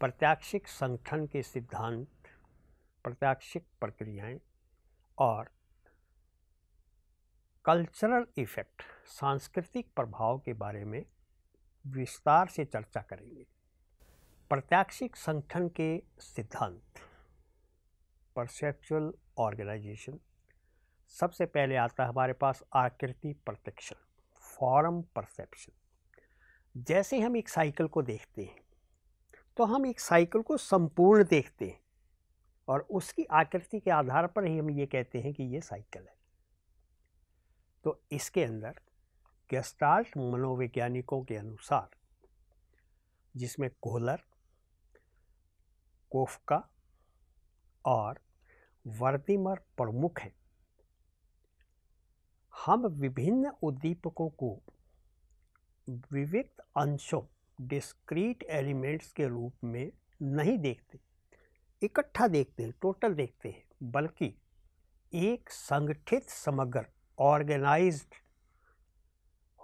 प्रत्याक्षिक संगठन के सिद्धांत प्रत्याक्षिक प्रक्रियाएं और कल्चरल इफ़ेक्ट सांस्कृतिक प्रभाव के बारे में विस्तार से चर्चा करेंगे प्रत्याक्षिक संगठन के सिद्धांत परसेप्चुअल ऑर्गेनाइजेशन सबसे पहले आता है हमारे पास आकृति प्रत्यक्षण फॉरम परसेप्शन जैसे हम एक साइकिल को देखते हैं तो हम एक साइकिल को संपूर्ण देखते हैं और उसकी आकृति के आधार पर ही हम ये कहते हैं कि ये साइकिल है तो इसके अंदर गेस्टाल्ट मनोवैज्ञानिकों के अनुसार जिसमें कोहलर कोफका और वर्दिमर प्रमुख हैं हम विभिन्न उद्दीपकों को विविध अंशों डिस्क्रीट एलिमेंट्स के रूप में नहीं देखते इकट्ठा देखते हैं टोटल देखते हैं बल्कि एक संगठित समग्र ऑर्गेनाइज्ड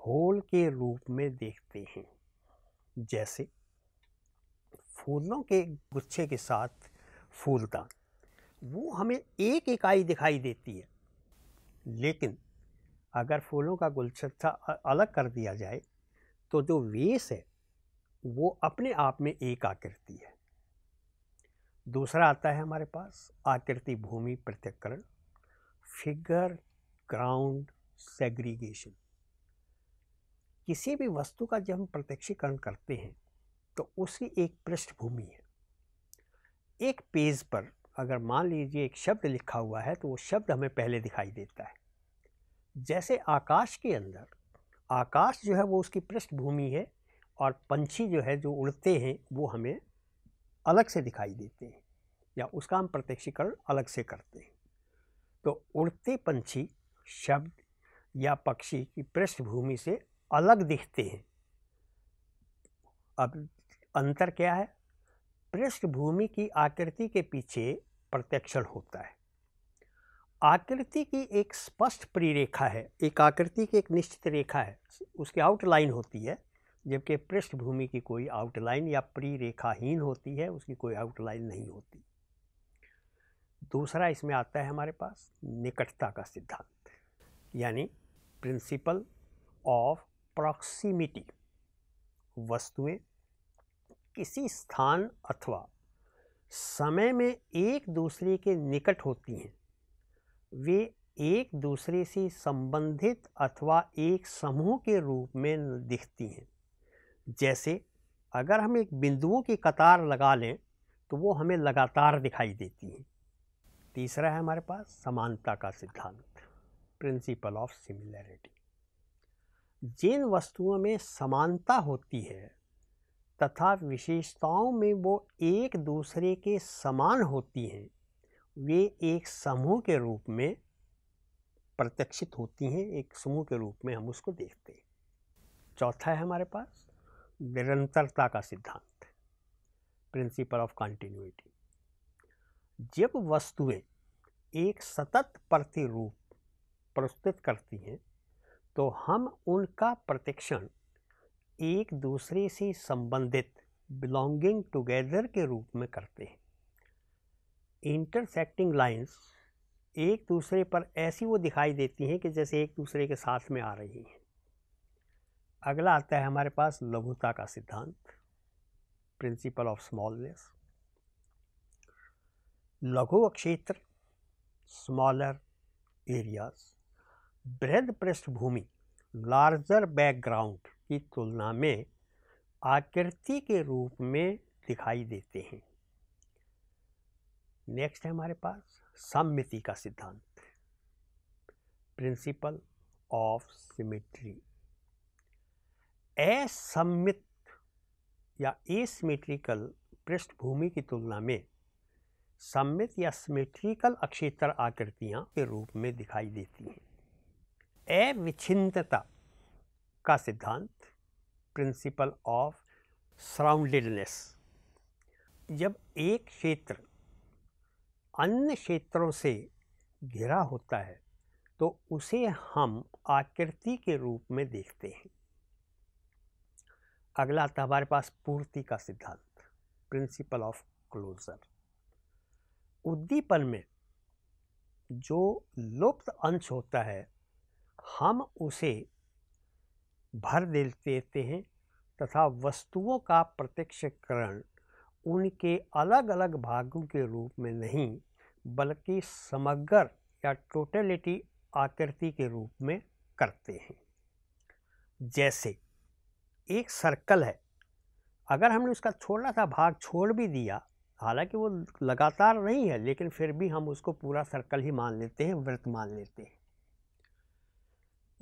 होल के रूप में देखते हैं जैसे फूलों के गुच्छे के साथ फूलदान वो हमें एक इकाई दिखाई देती है लेकिन अगर फूलों का गुलछत्ता अलग कर दिया जाए तो जो वेस है वो अपने आप में एक आकृति है दूसरा आता है हमारे पास आकृति भूमि पृथककरण फिगर ग्राउंड सेग्रीगेशन किसी भी वस्तु का जब हम प्रत्यक्षीकरण करते हैं तो उसकी एक पृष्ठभूमि है एक पेज पर अगर मान लीजिए एक शब्द लिखा हुआ है तो वो शब्द हमें पहले दिखाई देता है जैसे आकाश के अंदर आकाश जो है वो उसकी पृष्ठभूमि है और पंछी जो है जो उड़ते हैं वो हमें अलग से दिखाई देते हैं या उसका हम प्रत्यक्षीकरण अलग से करते हैं तो उड़ते पंछी शब्द या पक्षी की पृष्ठभूमि से अलग दिखते हैं अब अंतर क्या है पृष्ठभूमि की आकृति के पीछे प्रत्यक्षण होता है आकृति की एक स्पष्ट परिरेखा है एक आकृति की एक निश्चित रेखा है उसकी आउटलाइन होती है जबकि पृष्ठभूमि की कोई आउटलाइन या प्री रेखाहीन होती है उसकी कोई आउटलाइन नहीं होती दूसरा इसमें आता है हमारे पास निकटता का सिद्धांत यानी प्रिंसिपल ऑफ प्रॉक्सीमिटी वस्तुएं किसी स्थान अथवा समय में एक दूसरे के निकट होती हैं वे एक दूसरे से संबंधित अथवा एक समूह के रूप में दिखती हैं जैसे अगर हम एक बिंदुओं की कतार लगा लें तो वो हमें लगातार दिखाई देती है तीसरा है हमारे पास समानता का सिद्धांत प्रिंसिपल ऑफ सिमिलैरिटी जिन वस्तुओं में समानता होती है तथा विशेषताओं में वो एक दूसरे के समान होती हैं वे एक समूह के रूप में प्रत्यक्षित होती हैं एक समूह के रूप में हम उसको देखते हैं चौथा है हमारे पास निरंतरता का सिद्धांत प्रिंसिपल ऑफ कंटिन्यूटी जब वस्तुएं एक सतत प्रतिरूप प्रस्तुत करती हैं तो हम उनका प्रतिक्षण एक दूसरे से संबंधित बिलोंगिंग टुगेदर के रूप में करते हैं इंटरसेक्टिंग लाइंस एक दूसरे पर ऐसी वो दिखाई देती हैं कि जैसे एक दूसरे के साथ में आ रही हैं अगला आता है हमारे पास लघुता का सिद्धांत प्रिंसिपल ऑफ स्मॉलनेस लघु क्षेत्र स्मॉलर एरियाज बृहद पृष्ठभूमि लार्जर बैकग्राउंड की तुलना में आकृति के रूप में दिखाई देते हैं नेक्स्ट है हमारे पास सम्मिति का सिद्धांत प्रिंसिपल ऑफ सिमेट्री असम्मित या एसमेट्रिकल पृष्ठभूमि की तुलना में सम्मित या सिमेट्रिकल अक्षेत्र आकृतियाँ के रूप में दिखाई देती हैं अविच्छिन्नता का सिद्धांत प्रिंसिपल ऑफ सराउंडेडनेस जब एक क्षेत्र अन्य क्षेत्रों से घिरा होता है तो उसे हम आकृति के रूप में देखते हैं अगला आता हमारे पास पूर्ति का सिद्धांत प्रिंसिपल ऑफ क्लोजर उद्दीपन में जो लुप्त अंश होता है हम उसे भर दे देते हैं तथा वस्तुओं का प्रत्यक्षकरण उनके अलग अलग भागों के रूप में नहीं बल्कि समग्र या टोटलिटी आकृति के रूप में करते हैं जैसे एक सर्कल है अगर हमने उसका छोटा सा भाग छोड़ भी दिया हालांकि वो लगातार नहीं है लेकिन फिर भी हम उसको पूरा सर्कल ही मान लेते हैं व्रत मान लेते हैं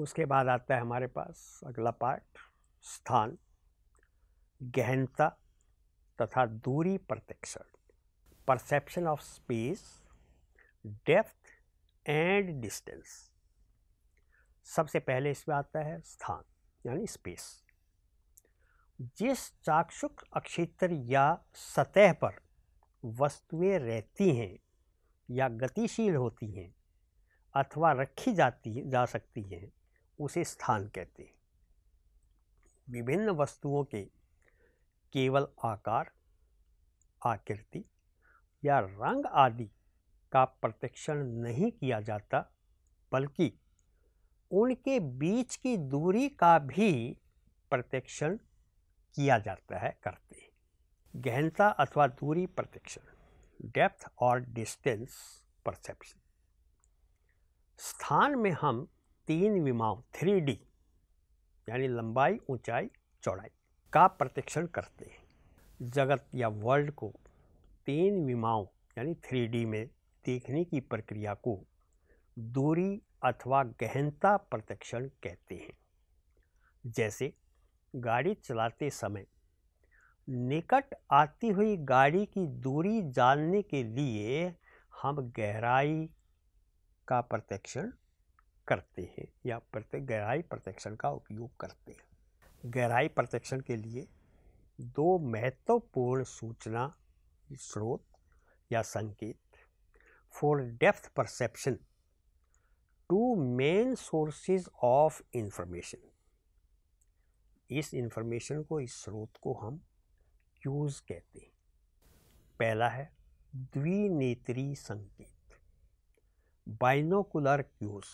उसके बाद आता है हमारे पास अगला पार्ट स्थान गहनता तथा दूरी प्रत्यक्षण perception of space depth and distance सबसे पहले इसमें आता है स्थान यानी स्पेस जिस चाक्षुक अक्षेत्र या सतह पर वस्तुएं रहती हैं या गतिशील होती हैं अथवा रखी जाती जा सकती हैं उसे स्थान कहते हैं विभिन्न वस्तुओं के केवल आकार आकृति या रंग आदि का प्रत्यक्षण नहीं किया जाता बल्कि उनके बीच की दूरी का भी प्रत्यक्षण किया जाता है करते गहनता अथवा दूरी प्रत्यक्षण डेप्थ और डिस्टेंस परसेप्शन स्थान में हम तीन विमाओं थ्री डी यानी लंबाई ऊंचाई चौड़ाई का प्रत्यक्षण करते हैं जगत या वर्ल्ड को तीन विमाओं यानी थ्री डी में देखने की प्रक्रिया को दूरी अथवा गहनता प्रत्यक्षण कहते हैं जैसे गाड़ी चलाते समय निकट आती हुई गाड़ी की दूरी जानने के लिए हम गहराई का प्रत्यक्षण करते हैं या प्रत्येक गहराई प्रत्यक्षण का उपयोग करते हैं गहराई प्रत्यक्षण के लिए दो महत्वपूर्ण सूचना स्रोत या संकेत for depth perception two main sources of information इस इंफॉर्मेशन को इस स्रोत को हम क्यूज कहते हैं पहला है द्विनेत्री संकेत बाइनोकुलर क्यूज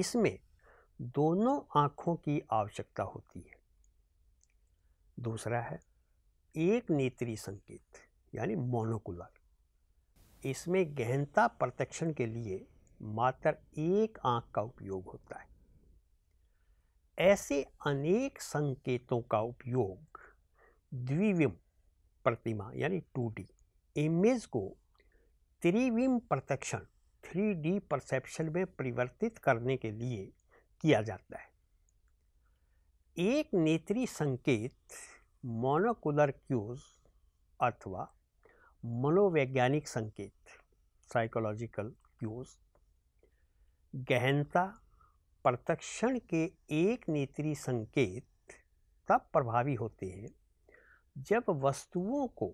इसमें दोनों आँखों की आवश्यकता होती है दूसरा है एक नेत्री संकेत यानी मोनोकुलर इसमें गहनता प्रत्यक्षण के लिए मात्र एक आँख का उपयोग होता है ऐसे अनेक संकेतों का उपयोग द्विविम प्रतिमा यानी टू डी इमेज को त्रिविम प्रत्यक्षण थ्री डी परसेप्शन में परिवर्तित करने के लिए किया जाता है एक नेत्री संकेत मोनोकुलर क्यूज अथवा मनोवैज्ञानिक संकेत साइकोलॉजिकल क्यूज गहनता प्रत्यक्षण के एक नेत्री संकेत तब प्रभावी होते हैं जब वस्तुओं को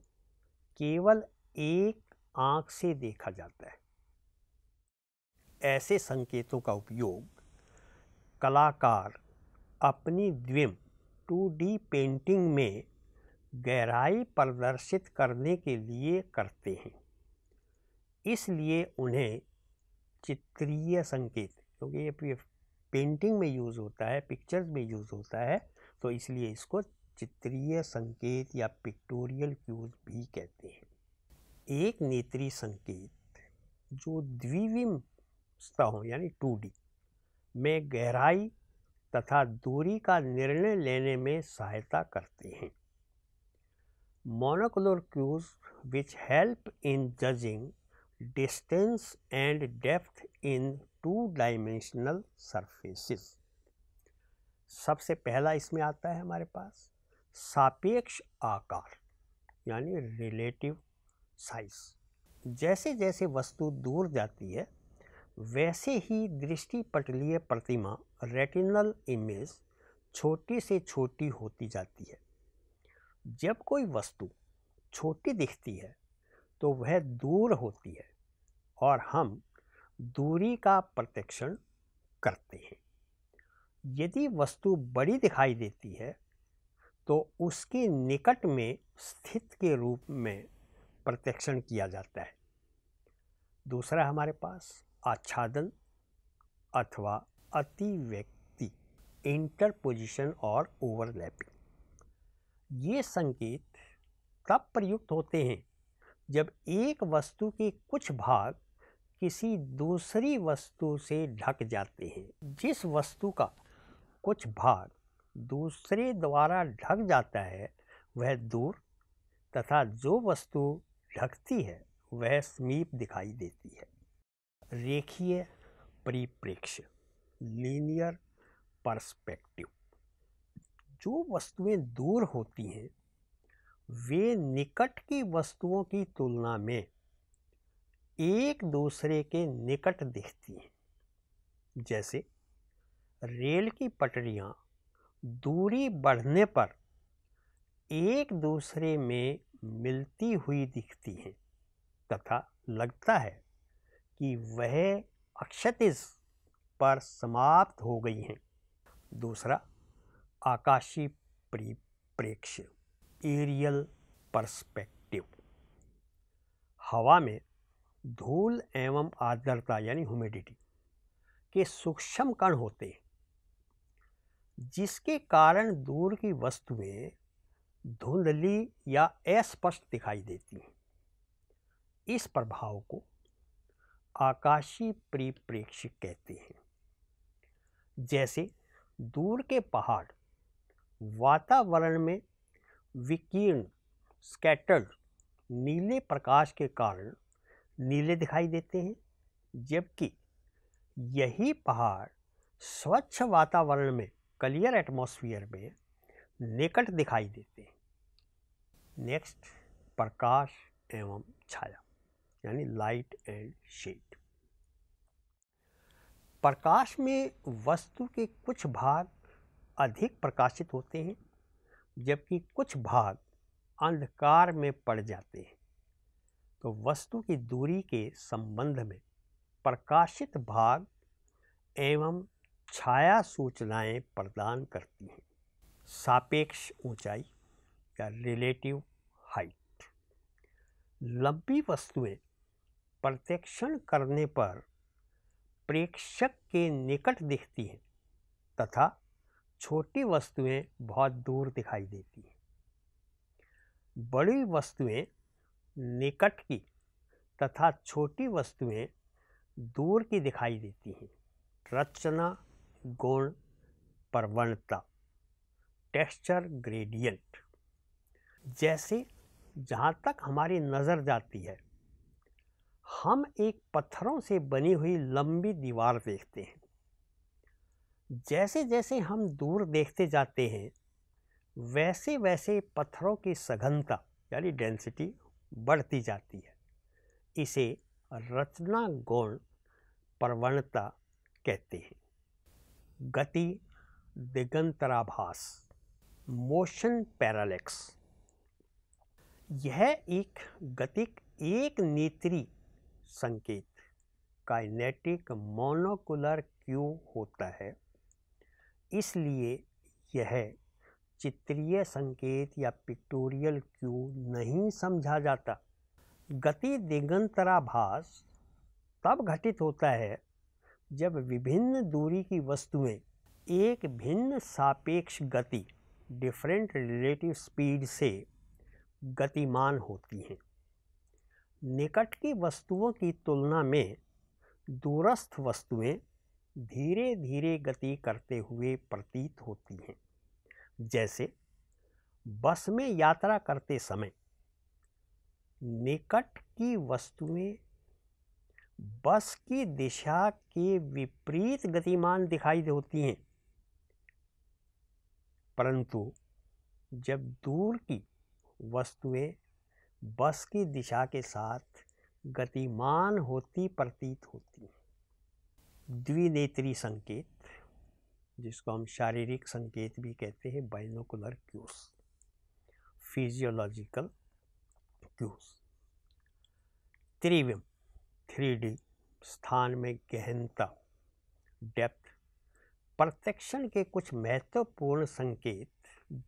केवल एक आंख से देखा जाता है ऐसे संकेतों का उपयोग कलाकार अपनी द्विम टू डी पेंटिंग में गहराई प्रदर्शित करने के लिए करते हैं इसलिए उन्हें चित्रीय संकेत क्योंकि ये पेंटिंग में यूज़ होता है पिक्चर्स में यूज़ होता है तो इसलिए इसको चित्रीय संकेत या पिक्टोरियल क्यूज भी कहते हैं एक नेत्री संकेत जो द्विविम हो यानी टू डी में गहराई तथा दूरी का निर्णय लेने में सहायता करते हैं monocular cues which help in judging distance and depth in two dimensional surfaces सबसे पहला इसमें आता है हमारे पास सापेक्ष आकार यानी रिलेटिव साइज जैसे जैसे वस्तु दूर जाती है वैसे ही दृष्टि पटलीय प्रतिमा रेटिनल इमेज छोटी से छोटी होती जाती है जब कोई वस्तु छोटी दिखती है तो वह दूर होती है और हम दूरी का प्रत्यक्षण करते हैं यदि वस्तु बड़ी दिखाई देती है तो उसके निकट में स्थित के रूप में प्रत्यक्षण किया जाता है दूसरा हमारे पास आच्छादन अथवा अतिव्यक्ति इंटरपोजिशन और ओवरलैपिंग ये संकेत तब प्रयुक्त होते हैं जब एक वस्तु के कुछ भाग किसी दूसरी वस्तु से ढक जाते हैं जिस वस्तु का कुछ भाग दूसरे द्वारा ढक जाता है वह दूर तथा जो वस्तु ढकती है वह समीप दिखाई देती है रेखीय परिप्रेक्ष्य लीनियर पर्सपेक्टिव जो वस्तुएं दूर होती हैं वे निकट की वस्तुओं की तुलना में एक दूसरे के निकट दिखती हैं जैसे रेल की पटरियां दूरी बढ़ने पर एक दूसरे में मिलती हुई दिखती हैं तथा लगता है कि वह अक्षतिज पर समाप्त हो गई हैं दूसरा आकाशीय परिप्रेक्ष्य एरियल पर्सपेक्टिव हवा में धूल एवं आर्द्रता यानी ह्यूमिडिटी के सूक्ष्म कण होते हैं जिसके कारण दूर की वस्तुएं धुंधली या अस्पष्ट दिखाई देती हैं इस प्रभाव को आकाशीय परिप्रेक्ष्य कहते हैं जैसे दूर के पहाड़ वातावरण में विकीर्ण स्कैटर्ड नीले प्रकाश के कारण नीले दिखाई देते हैं जबकि यही पहाड़ स्वच्छ वातावरण में क्लियर एटमॉस्फेयर में निकट दिखाई देते हैं नेक्स्ट प्रकाश एवं छाया यानी लाइट एंड शेड प्रकाश में वस्तु के कुछ भाग अधिक प्रकाशित होते हैं जबकि कुछ भाग अंधकार में पड़ जाते हैं तो वस्तु की दूरी के संबंध में प्रकाशित भाग एवं छाया सूचनाएं प्रदान करती हैं सापेक्ष ऊंचाई या रिलेटिव हाइट लंबी वस्तुएं प्रत्यक्षण करने पर प्रेक्षक के निकट दिखती हैं तथा छोटी वस्तुएं बहुत दूर दिखाई देती हैं बड़ी वस्तुएं निकट की तथा छोटी वस्तुएं दूर की दिखाई देती हैं रचना गुण प्रवणता टेक्सचर ग्रेडियंट जैसे जहाँ तक हमारी नज़र जाती है हम एक पत्थरों से बनी हुई लंबी दीवार देखते हैं जैसे जैसे हम दूर देखते जाते हैं वैसे वैसे पत्थरों की सघनता यानी डेंसिटी बढ़ती जाती है इसे रचना गौण प्रवणता कहते हैं गति दिगंतराभास मोशन पैरालेक्स यह एक गतिक एक नेत्री संकेत काइनेटिक मोनोकुलर क्यों होता है इसलिए यह चित्रीय संकेत या पिक्टोरियल क्यू नहीं समझा जाता गति दिगंतराभास तब घटित होता है जब विभिन्न दूरी की वस्तुएं एक भिन्न सापेक्ष गति डिफरेंट रिलेटिव स्पीड से गतिमान होती हैं निकट की वस्तुओं की तुलना में दूरस्थ वस्तुएं धीरे धीरे गति करते हुए प्रतीत होती हैं जैसे बस में यात्रा करते समय निकट की वस्तुएं बस की दिशा के विपरीत गतिमान दिखाई देती हैं परंतु जब दूर की वस्तुएं बस की दिशा के साथ गतिमान होती प्रतीत होती हैं द्विनेत्री संकेत जिसको हम शारीरिक संकेत भी कहते हैं बाइनोकुलर क्यूज फिजियोलॉजिकल क्यूज त्रिविम थ्री डी स्थान में गहनता डेप्थ प्रत्यक्षण के कुछ महत्वपूर्ण संकेत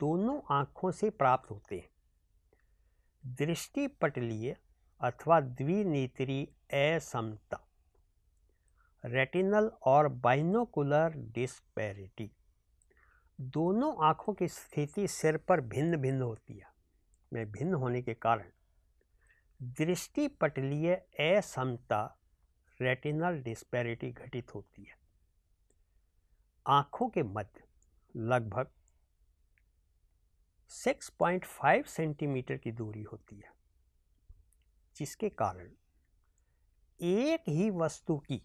दोनों आँखों से प्राप्त होते हैं दृष्टि पटलीय अथवा द्विनेत्री असमता रेटिनल और बाइनोकुलर डिस्पेरिटी दोनों आँखों की स्थिति सिर पर भिन्न भिन्न होती है में भिन्न होने के कारण दृष्टि पटलीय असमता रेटिनल डिस्पैरिटी घटित होती है आँखों के मध्य लगभग 6.5 सेंटीमीटर की दूरी होती है जिसके कारण एक ही वस्तु की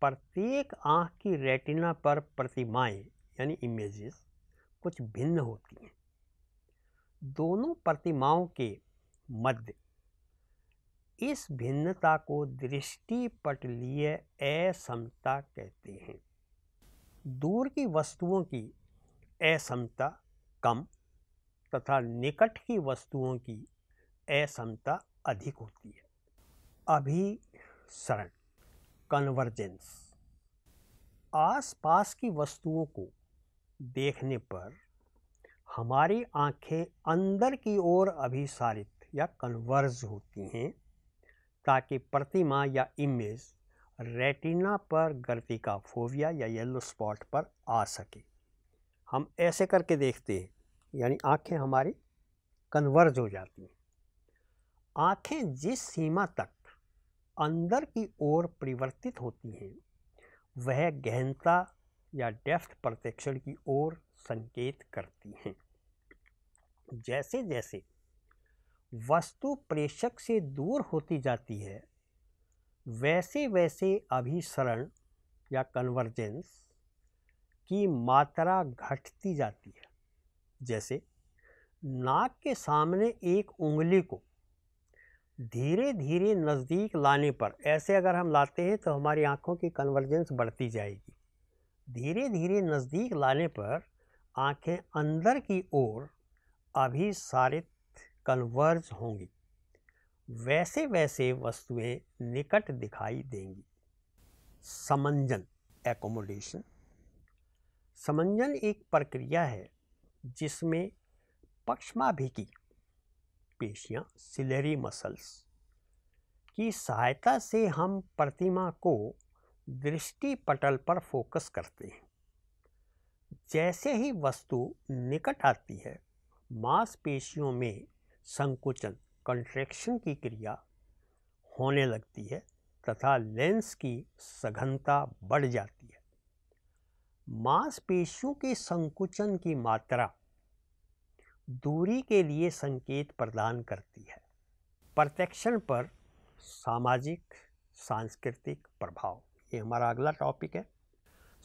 प्रत्येक आँख की रेटिना पर प्रतिमाएं यानी इमेजेस कुछ भिन्न होती हैं दोनों प्रतिमाओं के मध्य इस भिन्नता को दृष्टि पटलीय असमता कहते हैं दूर की वस्तुओं की असमता कम तथा निकट की वस्तुओं की असमता अधिक होती है अभी शरण कन्वर्जेंस आसपास की वस्तुओं को देखने पर हमारी आंखें अंदर की ओर अभिसारित या कन्वर्ज होती हैं ताकि प्रतिमा या इमेज रेटिना पर का फोविया या येलो स्पॉट पर आ सके हम ऐसे करके देखते हैं यानी आंखें हमारी कन्वर्ज हो जाती हैं आंखें जिस सीमा तक अंदर की ओर परिवर्तित होती हैं वह गहनता या डेफ्थ प्रत्यक्षण की ओर संकेत करती हैं जैसे जैसे वस्तु प्रेषक से दूर होती जाती है वैसे वैसे अभिसरण या कन्वर्जेंस की मात्रा घटती जाती है जैसे नाक के सामने एक उंगली को धीरे धीरे नज़दीक लाने पर ऐसे अगर हम लाते हैं तो हमारी आँखों की कन्वर्जेंस बढ़ती जाएगी धीरे धीरे नज़दीक लाने पर आँखें अंदर की ओर अभिसारित कन्वर्ज होंगी वैसे वैसे वस्तुएं निकट दिखाई देंगी समंजन एकोमोडेशन समंजन एक प्रक्रिया है जिसमें पक्षमाभिकी पेशियां सिलेरी मसल्स की सहायता से हम प्रतिमा को दृष्टि पटल पर फोकस करते हैं जैसे ही वस्तु निकट आती है मांसपेशियों में संकुचन कंट्रैक्शन की क्रिया होने लगती है तथा लेंस की सघनता बढ़ जाती है मांसपेशियों के संकुचन की मात्रा दूरी के लिए संकेत प्रदान करती है प्रत्यक्षण पर सामाजिक सांस्कृतिक प्रभाव ये हमारा अगला टॉपिक है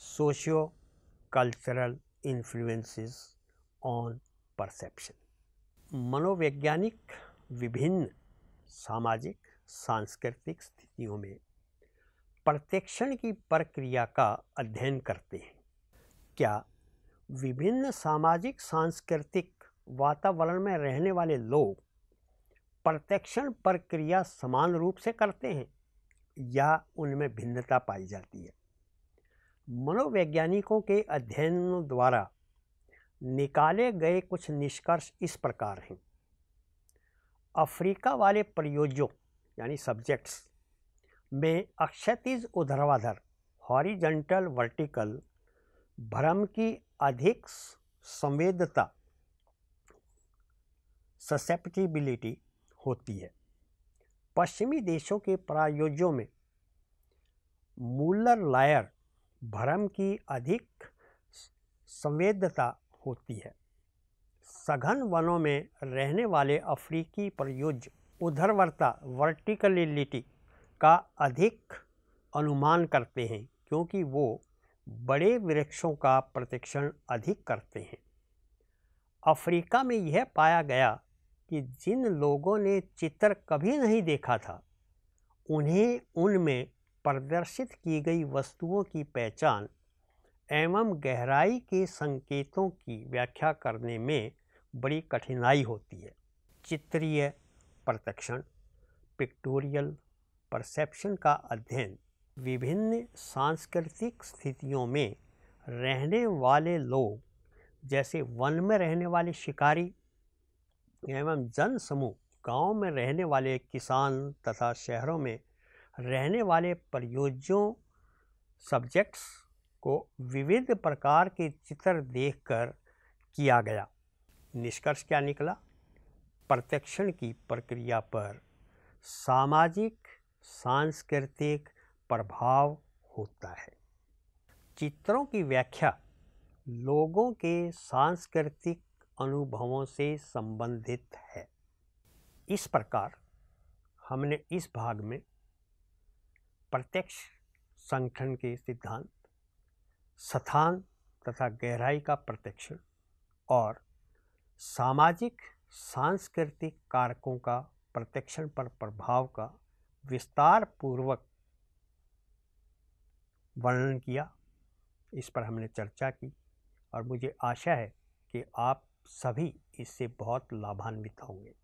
socio cultural influences on perception मनोवैज्ञानिक विभिन्न सामाजिक सांस्कृतिक स्थितियों में प्रत्यक्षण की प्रक्रिया का अध्ययन करते हैं क्या विभिन्न सामाजिक सांस्कृतिक वातावरण में रहने वाले लोग प्रत्यक्षण प्रक्रिया समान रूप से करते हैं या उनमें भिन्नता पाई जाती है मनोवैज्ञानिकों के अध्ययनों द्वारा निकाले गए कुछ निष्कर्ष इस प्रकार हैं अफ्रीका वाले प्रयोजों यानी सब्जेक्ट्स में अक्षतिज उधर्वाधर हॉरिजेंटल वर्टिकल भ्रम की अधिक संवेदता ससेप्टिबिलिटी होती है पश्चिमी देशों के प्रायोजों में मूलर लायर भ्रम की अधिक संवेदता होती है सघन वनों में रहने वाले अफ्रीकी प्रयोज उधरवर्ता वर्टिकलिटी का अधिक अनुमान करते हैं क्योंकि वो बड़े वृक्षों का प्रतिक्षण अधिक करते हैं अफ्रीका में यह पाया गया कि जिन लोगों ने चित्र कभी नहीं देखा था उन्हें उनमें प्रदर्शित की गई वस्तुओं की पहचान एवं गहराई के संकेतों की व्याख्या करने में बड़ी कठिनाई होती है चित्रीय प्रत्यक्षण पिक्टोरियल परसेप्शन का अध्ययन विभिन्न सांस्कृतिक स्थितियों में रहने वाले लोग जैसे वन में रहने वाले शिकारी एवं जन समूह गाँव में रहने वाले किसान तथा शहरों में रहने वाले परियोजों सब्जेक्ट्स को विविध प्रकार के चित्र देखकर किया गया निष्कर्ष क्या निकला प्रत्यक्षण की प्रक्रिया पर सामाजिक सांस्कृतिक प्रभाव होता है चित्रों की व्याख्या लोगों के सांस्कृतिक अनुभवों से संबंधित है इस प्रकार हमने इस भाग में प्रत्यक्ष संगठन के सिद्धांत स्थान तथा गहराई का प्रत्यक्षण और सामाजिक सांस्कृतिक कारकों का प्रत्यक्षण पर प्रभाव का विस्तार पूर्वक वर्णन किया इस पर हमने चर्चा की और मुझे आशा है कि आप सभी इससे बहुत लाभान्वित होंगे